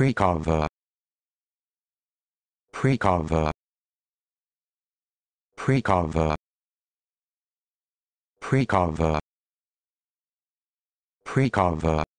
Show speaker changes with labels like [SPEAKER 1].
[SPEAKER 1] Prikova Prikova Prikova Prikova Prikova